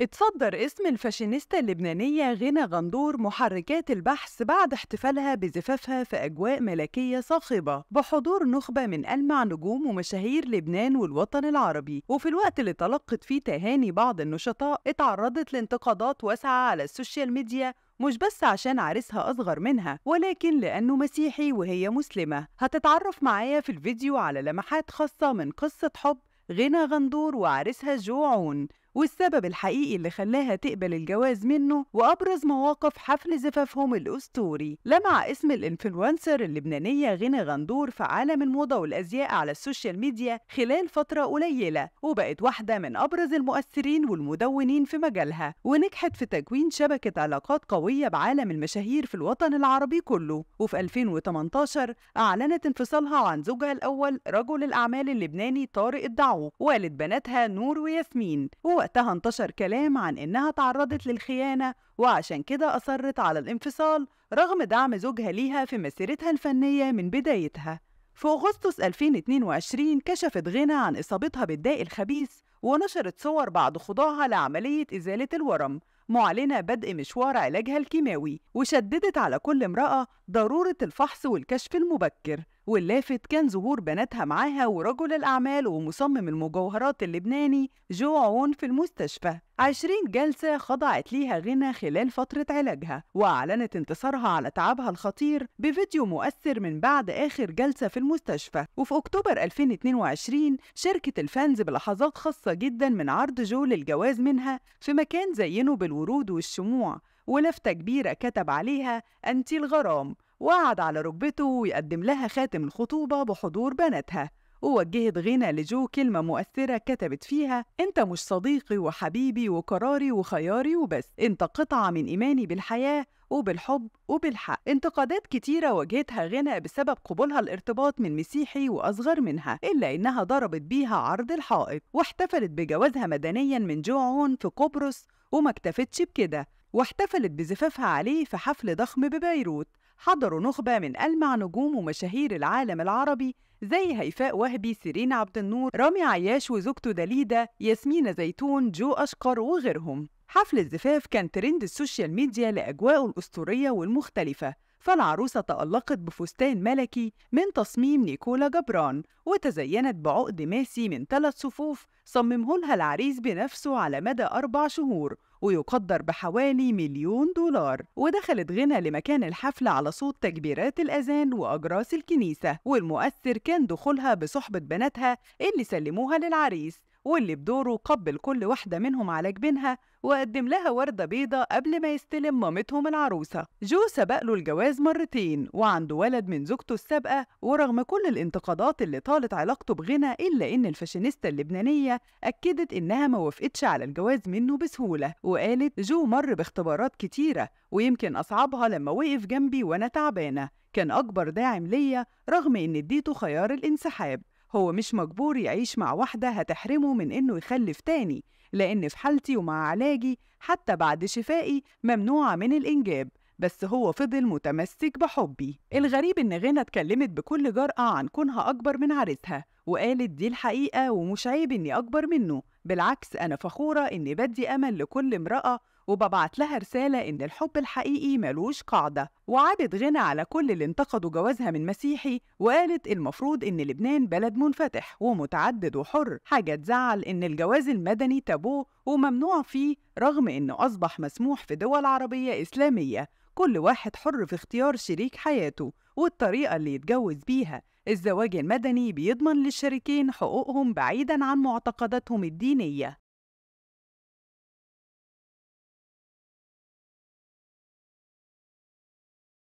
اتصدر اسم الفاشينيستا اللبنانية غنى غندور محركات البحث بعد احتفالها بزفافها في أجواء ملكية صاخبة بحضور نخبة من ألمع نجوم ومشاهير لبنان والوطن العربي وفي الوقت اللي تلقت فيه تهاني بعض النشطاء اتعرضت لانتقادات واسعة على السوشيال ميديا مش بس عشان عريسها أصغر منها ولكن لأنه مسيحي وهي مسلمة هتتعرف معايا في الفيديو على لمحات خاصة من قصة حب غنى غندور وعريسها جو عون والسبب الحقيقي اللي خلاها تقبل الجواز منه وأبرز مواقف حفل زفافهم الأسطوري لمع اسم الإنفلونسر اللبنانية غنى غندور في عالم الموضة والأزياء على السوشيال ميديا خلال فترة قليلة وبقت واحدة من أبرز المؤثرين والمدونين في مجالها ونجحت في تكوين شبكة علاقات قوية بعالم المشاهير في الوطن العربي كله وفي 2018 أعلنت انفصالها عن زوجها الأول رجل الأعمال اللبناني طارق الدعو والد بناتها نور وياسمين وقتها انتشر كلام عن إنها تعرضت للخيانة وعشان كده أصرت على الانفصال رغم دعم زوجها ليها في مسيرتها الفنية من بدايتها في أغسطس 2022 كشفت غنى عن إصابتها بالداء الخبيث ونشرت صور بعد خضوعها لعملية إزالة الورم معلنة بدء مشوار علاجها الكيماوي وشددت على كل امرأة ضرورة الفحص والكشف المبكر واللافت كان ظهور بناتها معاها ورجل الأعمال ومصمم المجوهرات اللبناني جو عون في المستشفى عشرين جلسة خضعت ليها غنى خلال فترة علاجها وأعلنت انتصارها على تعبها الخطير بفيديو مؤثر من بعد آخر جلسة في المستشفى وفي أكتوبر 2022 شاركت الفانز بلحظات خاصة جدا من عرض جو للجواز منها في مكان زينه بالورود والشموع ولافتة كبيرة كتب عليها أنت الغرام وقعد على ركبته ويقدم لها خاتم الخطوبة بحضور بناتها ووجهت غنى لجو كلمة مؤثرة كتبت فيها أنت مش صديقي وحبيبي وقراري وخياري وبس أنت قطعة من إيماني بالحياة وبالحب وبالحق انتقادات كتيرة واجهتها غنى بسبب قبولها الارتباط من مسيحي وأصغر منها إلا إنها ضربت بيها عرض الحائط واحتفلت بجوازها مدنيا من جوعون في قبرص وما اكتفتش بكده واحتفلت بزفافها عليه في حفل ضخم ببيروت حضروا نخبة من ألمع نجوم ومشاهير العالم العربي زي هيفاء وهبي سيرين عبد النور رامي عياش وزوجته دليدة ياسمينة زيتون جو أشقر وغيرهم حفل الزفاف كان ترند السوشيال ميديا لأجواءه الأسطورية والمختلفة فالعروسة تألقت بفستان ملكي من تصميم نيكولا جبران وتزينت بعقد ماسي من ثلاث صفوف صممه لها العريس بنفسه على مدى أربع شهور ويقدر بحوالي مليون دولار ودخلت غنى لمكان الحفلة على صوت تكبيرات الأذان وأجراس الكنيسة والمؤثر كان دخولها بصحبة بناتها اللي سلموها للعريس واللي بدوره قبل كل واحدة منهم على جبينها وقدم لها وردة بيضة قبل ما يستلم مامتهم العروسة جو سبق له الجواز مرتين وعنده ولد من زوجته السابقة ورغم كل الانتقادات اللي طالت علاقته بغنى إلا إن الفاشينيستا اللبنانية أكدت إنها ما وافقتش على الجواز منه بسهولة وقالت جو مر باختبارات كتيرة ويمكن أصعبها لما وقف جنبي وأنا تعبانة كان أكبر داعم ليا رغم إن اديته خيار الانسحاب هو مش مجبور يعيش مع واحدة هتحرمه من إنه يخلف تاني لأن في حالتي ومع علاجي حتى بعد شفائي ممنوعة من الإنجاب بس هو فضل متمسك بحبي الغريب إن غنى اتكلمت بكل جرأة عن كونها أكبر من عريسها وقالت دي الحقيقة ومش عيب إني أكبر منه بالعكس أنا فخورة إني بدي أمل لكل امرأة وببعت لها رسالة إن الحب الحقيقي ملوش قاعدة وعابت غنى على كل اللي انتقدوا جوازها من مسيحي وقالت المفروض إن لبنان بلد منفتح ومتعدد وحر حاجة تزعل إن الجواز المدني تابوه وممنوع فيه رغم إنه أصبح مسموح في دول عربية إسلامية كل واحد حر في اختيار شريك حياته والطريقة اللي يتجوز بيها الزواج المدني بيضمن للشريكين حقوقهم بعيدا عن معتقداتهم الدينية